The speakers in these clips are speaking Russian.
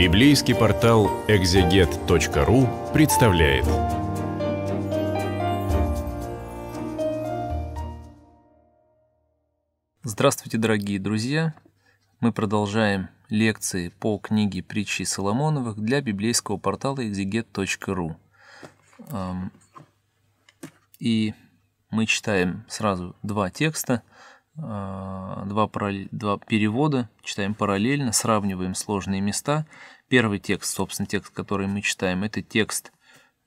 Библейский портал экзегет.ру представляет. Здравствуйте, дорогие друзья! Мы продолжаем лекции по книге притчи Соломоновых для библейского портала экзегет.ру. И мы читаем сразу два текста. А, два, параллель, два перевода, читаем параллельно, сравниваем сложные места. Первый текст, собственно, текст, который мы читаем, это текст,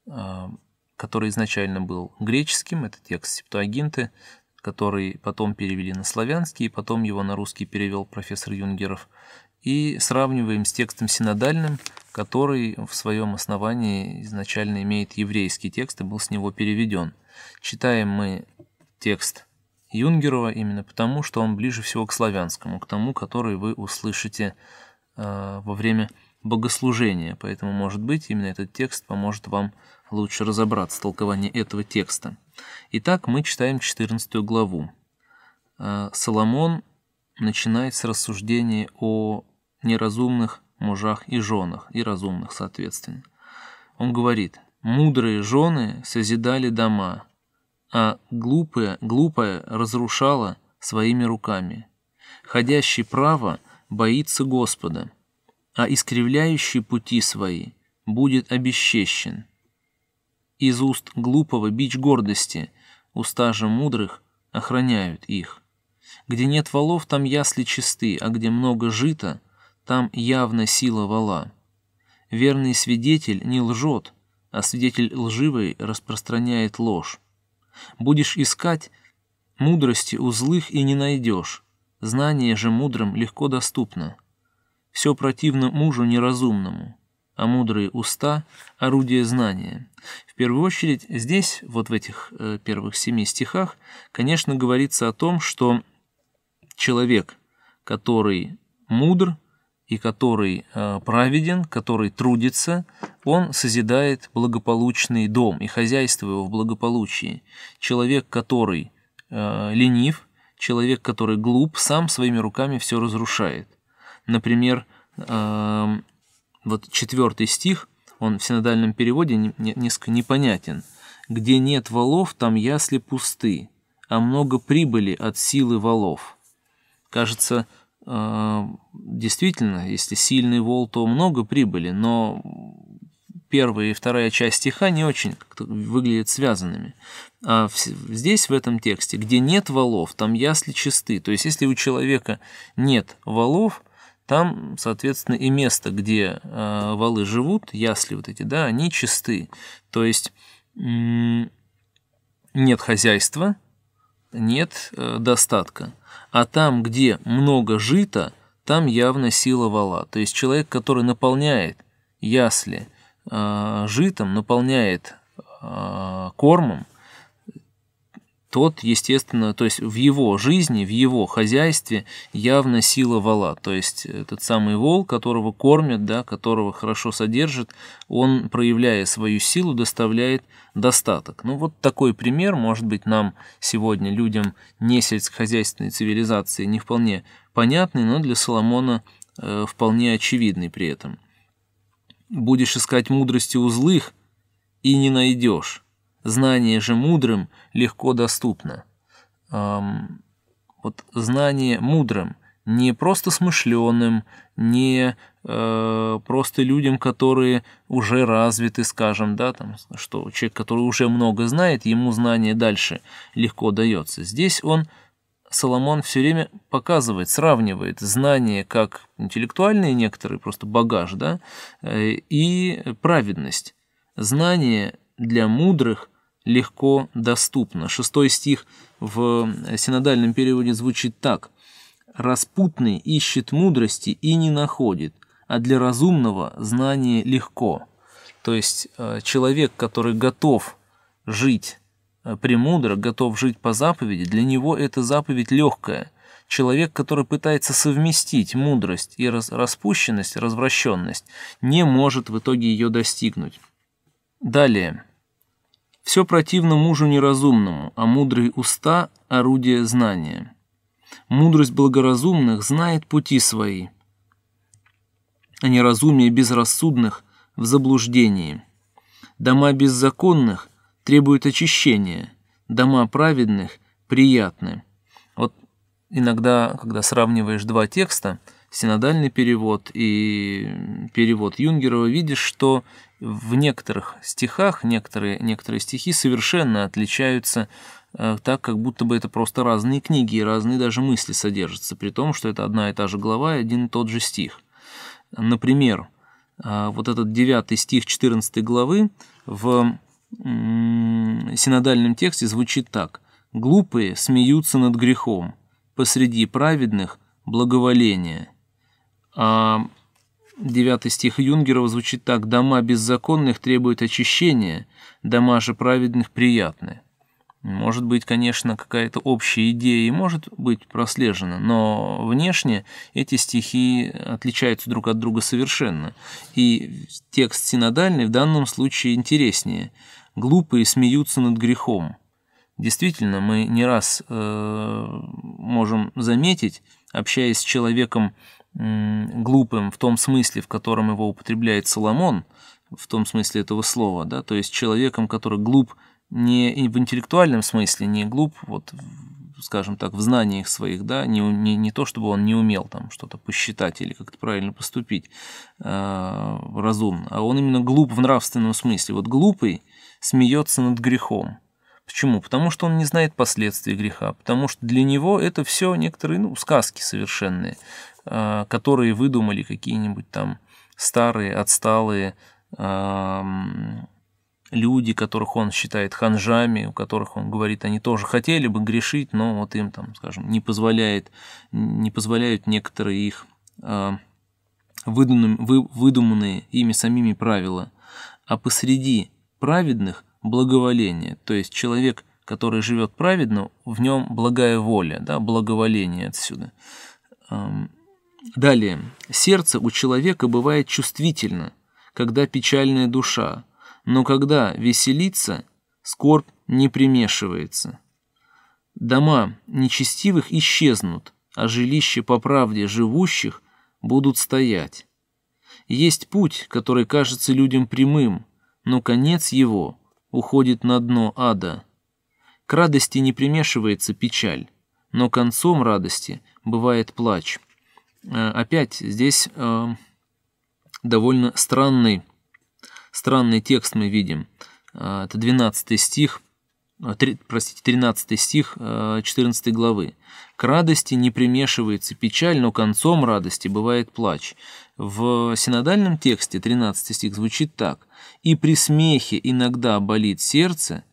а, который изначально был греческим, это текст Септуагинты, который потом перевели на славянский, и потом его на русский перевел профессор Юнгеров. И сравниваем с текстом синодальным, который в своем основании изначально имеет еврейский текст и был с него переведен. Читаем мы текст Юнгерова именно потому, что он ближе всего к славянскому, к тому, который вы услышите э, во время богослужения. Поэтому, может быть, именно этот текст поможет вам лучше разобраться в толковании этого текста. Итак, мы читаем 14 главу. Э, Соломон начинает с рассуждений о неразумных мужах и женах, и разумных, соответственно. Он говорит, «Мудрые жены созидали дома, а глупое глупое разрушало своими руками. Ходящий право боится Господа, а искривляющий пути свои будет обесчещен. Из уст глупого бич гордости, уста же мудрых охраняют их. Где нет валов, там ясли чисты, а где много жито, там явна сила вала. Верный свидетель не лжет, а свидетель лживый распространяет ложь. Будешь искать, мудрости у злых и не найдешь. Знание же мудрым легко доступно. Все противно мужу неразумному, а мудрые уста – орудие знания. В первую очередь здесь, вот в этих э, первых семи стихах, конечно, говорится о том, что человек, который мудр, и который э, праведен, который трудится, он созидает благополучный дом и хозяйство его в благополучии. Человек, который э, ленив, человек, который глуп, сам своими руками все разрушает. Например, эм, вот четвертый стих, он в синодальном переводе несколько непонятен. «Где нет валов, там ясли пусты, а много прибыли от силы валов». Кажется, а, действительно, если сильный вол, то много прибыли, но первая и вторая часть стиха не очень выглядят связанными. А здесь, в этом тексте, где нет волов, там ясли чисты. То есть, если у человека нет волов, там, соответственно, и место, где э, валы живут, ясли вот эти, да, они чисты. То есть нет хозяйства, нет э, достатка. А там, где много жита, там явно сила вала. То есть человек, который наполняет ясли э, житом, наполняет э, кормом, тот, естественно, то есть в его жизни, в его хозяйстве явно сила вала, то есть этот самый вол, которого кормят, да, которого хорошо содержит, он, проявляя свою силу, доставляет достаток. Ну вот такой пример, может быть, нам сегодня, людям не сельскохозяйственной цивилизации, не вполне понятный, но для Соломона э, вполне очевидный при этом. «Будешь искать мудрости у злых, и не найдешь, Знание же мудрым легко доступно. Эм, вот знание мудрым, не просто смышленым, не э, просто людям, которые уже развиты, скажем, да, там, что человек, который уже много знает, ему знание дальше легко дается. Здесь он, Соломон, все время показывает, сравнивает знание как интеллектуальные некоторые, просто багаж, да, э, и праведность. Знание для мудрых легко доступно. Шестой стих в э, синодальном переводе звучит так. «Распутный ищет мудрости и не находит, а для разумного знание легко». То есть э, человек, который готов жить э, премудро, готов жить по заповеди, для него эта заповедь легкая. Человек, который пытается совместить мудрость и распущенность, развращенность, не может в итоге ее достигнуть. Далее. Все противно мужу неразумному, а мудрые уста – орудие знания. Мудрость благоразумных знает пути свои, а неразумие безрассудных – в заблуждении. Дома беззаконных требуют очищения, дома праведных – приятны. Вот иногда, когда сравниваешь два текста – синодальный перевод и перевод Юнгерова, видишь, что в некоторых стихах, некоторые, некоторые стихи совершенно отличаются э, так, как будто бы это просто разные книги и разные даже мысли содержатся, при том, что это одна и та же глава и один и тот же стих. Например, э, вот этот девятый стих 14 главы в синодальном тексте звучит так. «Глупые смеются над грехом, посреди праведных – благоволение». А девятый стих Юнгерова звучит так. «Дома беззаконных требуют очищения, дома же праведных приятны». Может быть, конечно, какая-то общая идея и может быть прослежена, но внешне эти стихи отличаются друг от друга совершенно. И текст синодальный в данном случае интереснее. Глупые смеются над грехом. Действительно, мы не раз э, можем заметить, общаясь с человеком глупым в том смысле, в котором его употребляет Соломон, в том смысле этого слова, да, то есть человеком, который глуп не в интеллектуальном смысле, не глуп, вот, скажем так, в знаниях своих, да, не, не, не то, чтобы он не умел там что-то посчитать или как-то правильно поступить э, разумно, а он именно глуп в нравственном смысле. Вот глупый смеется над грехом, Почему? Потому что он не знает последствий греха, потому что для него это все некоторые ну, сказки совершенные, а, которые выдумали какие-нибудь там старые, отсталые люди, которых он считает ханжами, у которых он говорит, они тоже хотели бы грешить, но вот им там, скажем, не позволяет, не позволяют некоторые их а, выдуманные ими самими правила. А посреди праведных – благоволение, то есть человек, который живет праведно, в нем благая воля, да, благоволение отсюда. Далее. Сердце у человека бывает чувствительно, когда печальная душа, но когда веселится, скорбь не примешивается. Дома нечестивых исчезнут, а жилища по правде живущих будут стоять. Есть путь, который кажется людям прямым, но конец его уходит на дно ада. К радости не примешивается печаль, но концом радости бывает плач. Э, опять здесь э, довольно странный, странный текст мы видим. Э, это 12 стих, 3, простите, 13 стих 14 главы. «К радости не примешивается печаль, но концом радости бывает плач. В синодальном тексте 13 стих звучит так. «И при смехе иногда болит сердце,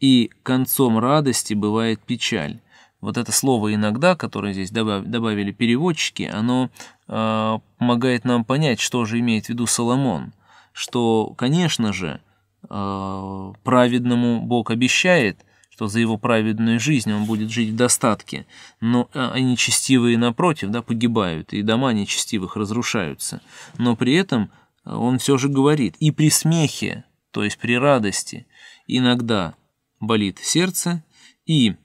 и концом радости бывает печаль». Вот это слово «иногда», которое здесь добавили переводчики, оно э, помогает нам понять, что же имеет в виду Соломон. Что, конечно же, э, праведному Бог обещает что за его праведную жизнь он будет жить в достатке, но а нечестивые, напротив, да, погибают, и дома нечестивых разрушаются. Но при этом а, он все же говорит, и при смехе, то есть при радости, иногда болит сердце, и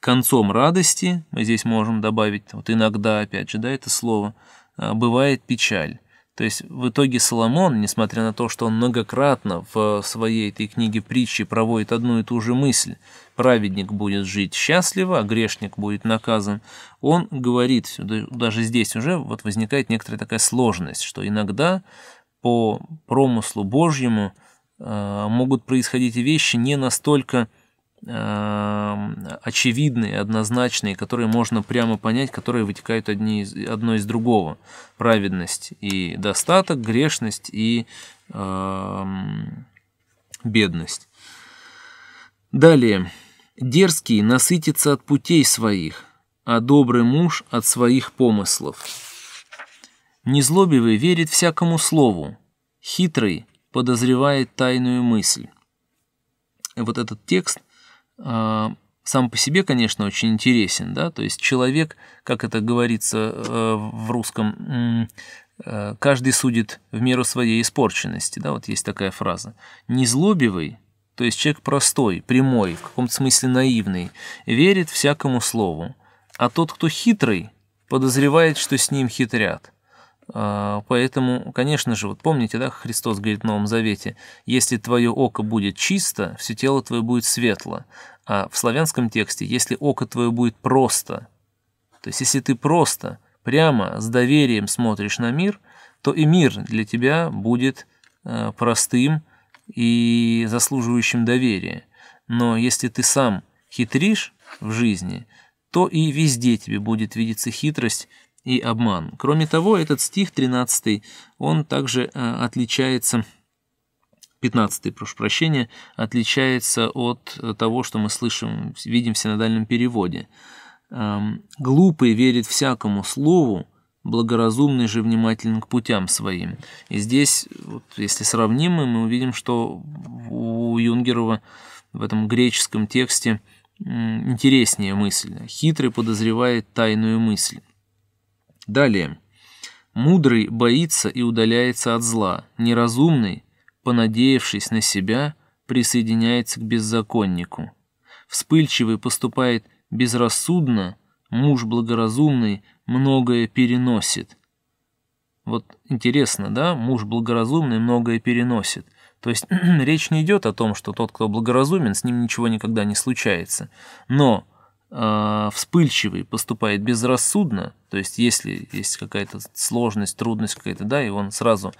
концом радости, мы здесь можем добавить, вот иногда, опять же, да, это слово, а, бывает печаль. То есть в итоге Соломон, несмотря на то, что он многократно в своей этой книге притчи проводит одну и ту же мысль, праведник будет жить счастливо, а грешник будет наказан, он говорит, даже здесь уже вот возникает некоторая такая сложность, что иногда по промыслу Божьему а, могут происходить вещи не настолько очевидные, однозначные, которые можно прямо понять, которые вытекают одни из, одно из другого. Праведность и достаток, грешность и э, бедность. Далее. Дерзкий насытится от путей своих, а добрый муж от своих помыслов. Незлобивый верит всякому слову, хитрый подозревает тайную мысль. Вот этот текст а, сам по себе, конечно, очень интересен, да, то есть человек, как это говорится э, в русском, э, каждый судит в меру своей испорченности, да, вот есть такая фраза. Незлобивый, то есть человек простой, прямой, в каком-то смысле наивный, верит всякому слову, а тот, кто хитрый, подозревает, что с ним хитрят – а, поэтому, конечно же, вот помните, да, Христос говорит в Новом Завете, если твое око будет чисто, все тело твое будет светло. А в славянском тексте, если око твое будет просто, то есть если ты просто, прямо, с доверием смотришь на мир, то и мир для тебя будет э, простым и заслуживающим доверия. Но если ты сам хитришь в жизни, то и везде тебе будет видеться хитрость и обман. Кроме того, этот стих 13, он также э, отличается 15, прошу прощения, отличается от э, того, что мы слышим, видим в синодальном переводе. Эм, «Глупый верит всякому слову, благоразумный же внимателен к путям своим». И здесь, вот, если сравним, мы увидим, что у Юнгерова в этом греческом тексте интереснее мысль. Хитрый подозревает тайную мысль. Далее. Мудрый боится и удаляется от зла, неразумный, понадеявшись на себя, присоединяется к беззаконнику. Вспыльчивый поступает безрассудно, муж благоразумный многое переносит. Вот интересно, да, муж благоразумный многое переносит. То есть речь не идет о том, что тот, кто благоразумен, с ним ничего никогда не случается. Но а, вспыльчивый поступает безрассудно, то есть если есть какая-то сложность, трудность какая-то, да, и он сразу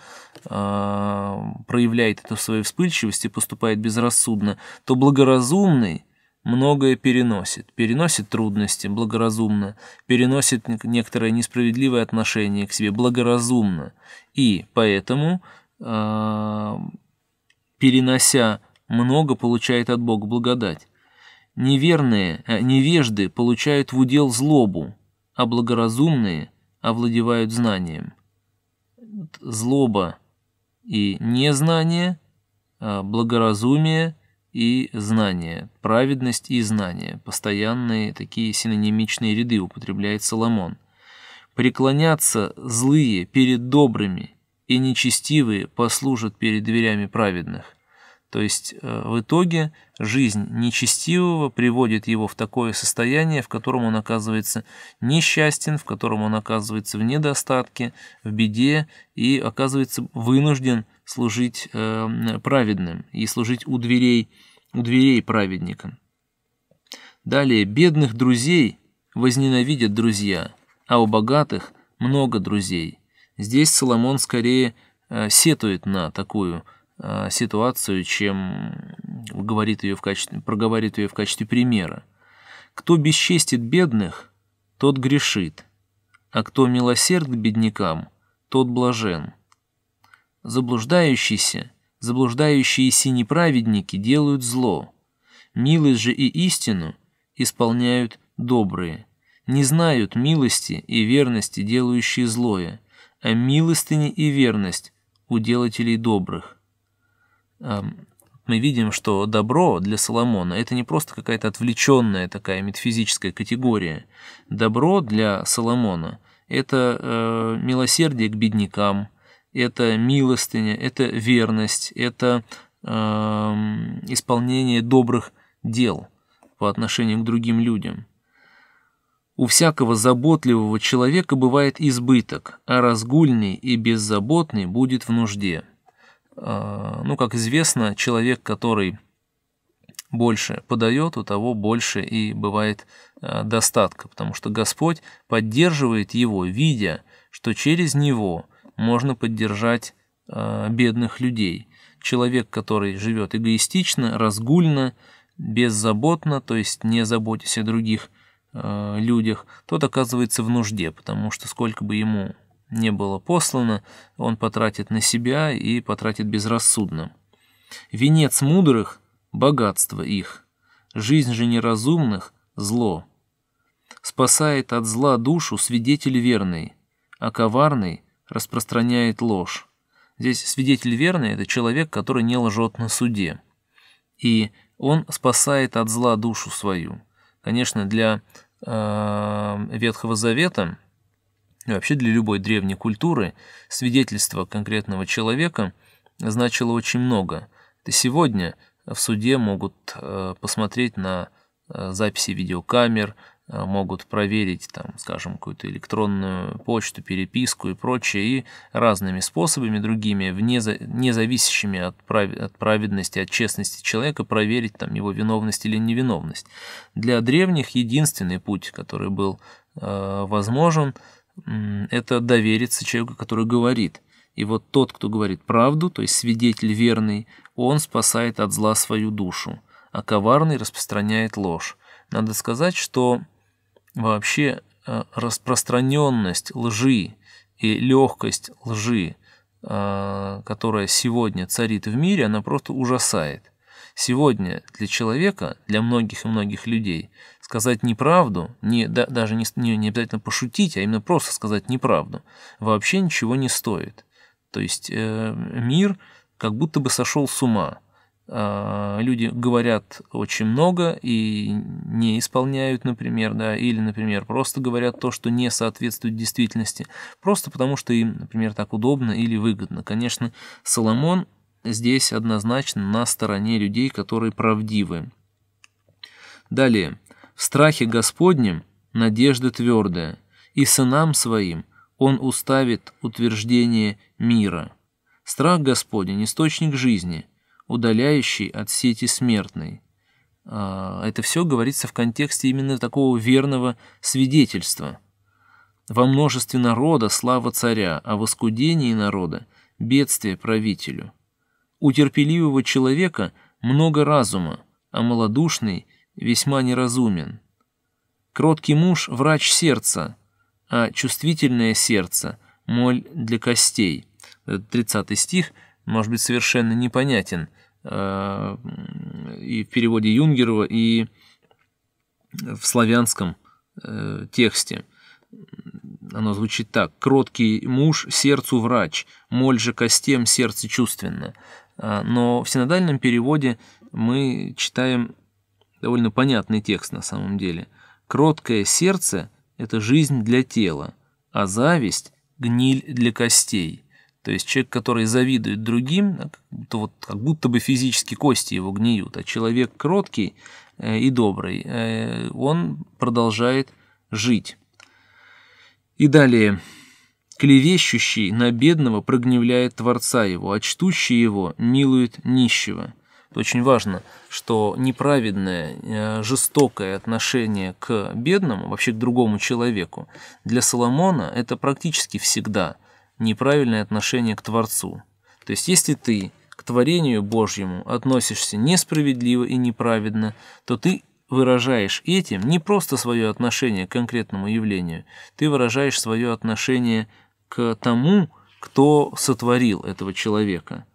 э, проявляет это в своей вспыльчивости, поступает безрассудно, то благоразумный многое переносит. Переносит трудности благоразумно, переносит некоторое несправедливое отношение к себе благоразумно. И поэтому, э, перенося много, получает от Бога благодать. Неверные, э, невежды получают в удел злобу, а благоразумные овладевают знанием. Злоба и незнание, а благоразумие и знание, праведность и знание. Постоянные такие синонимичные ряды употребляет Соломон. Преклонятся злые перед добрыми, и нечестивые послужат перед дверями праведных. То есть э, в итоге жизнь нечестивого приводит его в такое состояние, в котором он оказывается несчастен, в котором он оказывается в недостатке, в беде и оказывается вынужден служить э, праведным и служить у дверей, у дверей праведника. Далее, бедных друзей возненавидят друзья, а у богатых много друзей. Здесь Соломон скорее э, сетует на такую – Э, ситуацию, чем говорит ее в качестве, проговорит ее в качестве примера. Кто бесчестит бедных, тот грешит, а кто милосерд к беднякам, тот блажен. Заблуждающиеся, заблуждающиеся неправедники делают зло, милость же и истину исполняют добрые, не знают милости и верности, делающие злое, а милостыни и верность у делателей добрых мы видим, что добро для Соломона это не просто какая-то отвлеченная такая метафизическая категория. Добро для Соломона это э, милосердие к беднякам, это милостыня, это верность, это исполнение добрых дел по отношению к другим людям. У всякого заботливого человека бывает избыток, а разгульный и беззаботный будет в нужде. А, ну, как известно, человек, который больше подает, у того больше и бывает а, достатка, потому что Господь поддерживает его, видя, что через него можно поддержать а, бедных людей. Человек, который живет эгоистично, разгульно, беззаботно, то есть не заботясь о других людях, тот оказывается в нужде, потому что сколько бы ему не было послано, он потратит на себя и потратит безрассудно. Венец мудрых – богатство их, жизнь же неразумных – зло. Спасает от зла душу свидетель верный, а коварный распространяет ложь. Здесь свидетель верный – это человек, который не лжет на суде. И он спасает от зла душу свою. Конечно, для э, Ветхого Завета – ну и вообще для любой древней культуры свидетельство конкретного человека значило очень много. И сегодня в суде могут э, посмотреть на э, записи видеокамер, э, могут проверить, там, скажем, какую-то электронную почту, переписку и прочее, и разными способами другими, вне, не от, прав, от праведности, от честности человека, проверить там, его виновность или невиновность. Для древних единственный путь, который был э, возможен – это довериться человеку, который говорит. И вот тот, кто говорит правду, то есть свидетель верный, он спасает от зла свою душу, а коварный распространяет ложь. Надо сказать, что вообще э, распространенность лжи и легкость лжи, э, которая сегодня царит в мире, она просто ужасает. Сегодня для человека, для многих и многих людей, сказать неправду, не, да, даже не, не, не обязательно пошутить, а именно просто сказать неправду, вообще ничего не стоит. То есть э, мир как будто бы сошел с ума. Э, люди говорят очень много и не исполняют, например, да, или, например, просто говорят то, что не соответствует действительности, просто потому что им, например, так удобно или выгодно. Конечно, Соломон здесь однозначно на стороне людей, которые правдивы. Далее. В страхе Господнем надежда твердая, и сынам своим он уставит утверждение мира. Страх Господень – источник жизни, удаляющий от сети смертной. А, это все говорится в контексте именно такого верного свидетельства. Во множестве народа слава царя, а в искудении народа – бедствие правителю – у терпеливого человека много разума, а малодушный весьма неразумен. Кроткий муж – врач сердца, а чувствительное сердце – моль для костей. Тридцатый стих может быть совершенно непонятен а, и в переводе Юнгерова, и в славянском э, тексте. Оно звучит так. «Кроткий муж сердцу врач, моль же костям сердце чувственно». А, но в синодальном переводе мы читаем довольно понятный текст на самом деле. «Кроткое сердце – это жизнь для тела, а зависть – гниль для костей». То есть человек, который завидует другим, а, то вот как будто бы физически кости его гниют, а человек кроткий э, и добрый, э, он продолжает жить. И далее Клевещущий на бедного прогневляет Творца его, а чтущий его милует нищего. Это очень важно, что неправедное, э, жестокое отношение к бедному, вообще к другому человеку, для Соломона это практически всегда неправильное отношение к Творцу. То есть, если ты к творению Божьему относишься несправедливо и неправедно, то ты выражаешь этим не просто свое отношение к конкретному явлению, ты выражаешь свое отношение к тому, кто сотворил этого человека.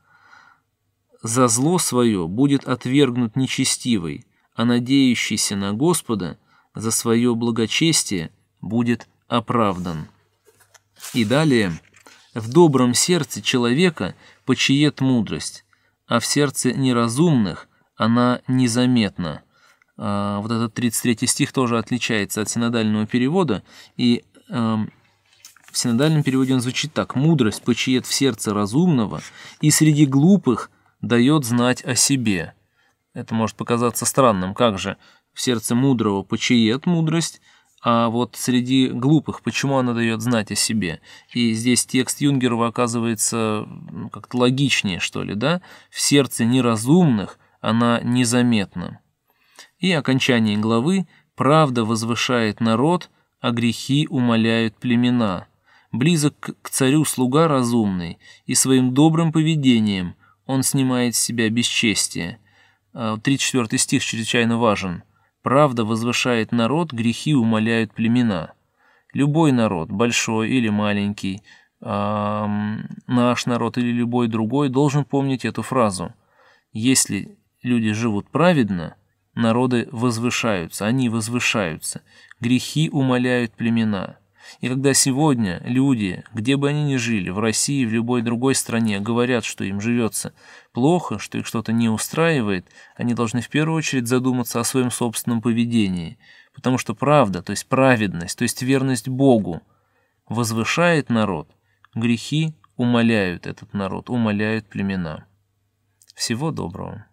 За зло свое будет отвергнут нечестивый, а надеющийся на Господа за свое благочестие будет оправдан. И далее, в добром сердце человека почиет мудрость, а в сердце неразумных она незаметна. А, вот этот 33 стих тоже отличается от синодального перевода, и эм, в синодальном переводе он звучит так. «Мудрость почиет в сердце разумного и среди глупых дает знать о себе». Это может показаться странным. Как же в сердце мудрого почиет мудрость, а вот среди глупых, почему она дает знать о себе? И здесь текст Юнгерова оказывается ну, как-то логичнее, что ли, да? В сердце неразумных она незаметна. И окончание главы «Правда возвышает народ, а грехи умоляют племена». Близок к царю слуга разумный, и своим добрым поведением он снимает с себя бесчестие. 34 а, стих чрезвычайно важен. «Правда возвышает народ, грехи умоляют племена». Любой народ, большой или маленький, наш народ или любой другой, должен помнить эту фразу. Если люди живут праведно, народы возвышаются, они возвышаются, грехи умоляют племена – и когда сегодня люди, где бы они ни жили, в России, в любой другой стране, говорят, что им живется плохо, что их что-то не устраивает, они должны в первую очередь задуматься о своем собственном поведении, потому что правда, то есть праведность, то есть верность Богу, возвышает народ, грехи умоляют этот народ, умоляют племена. Всего доброго.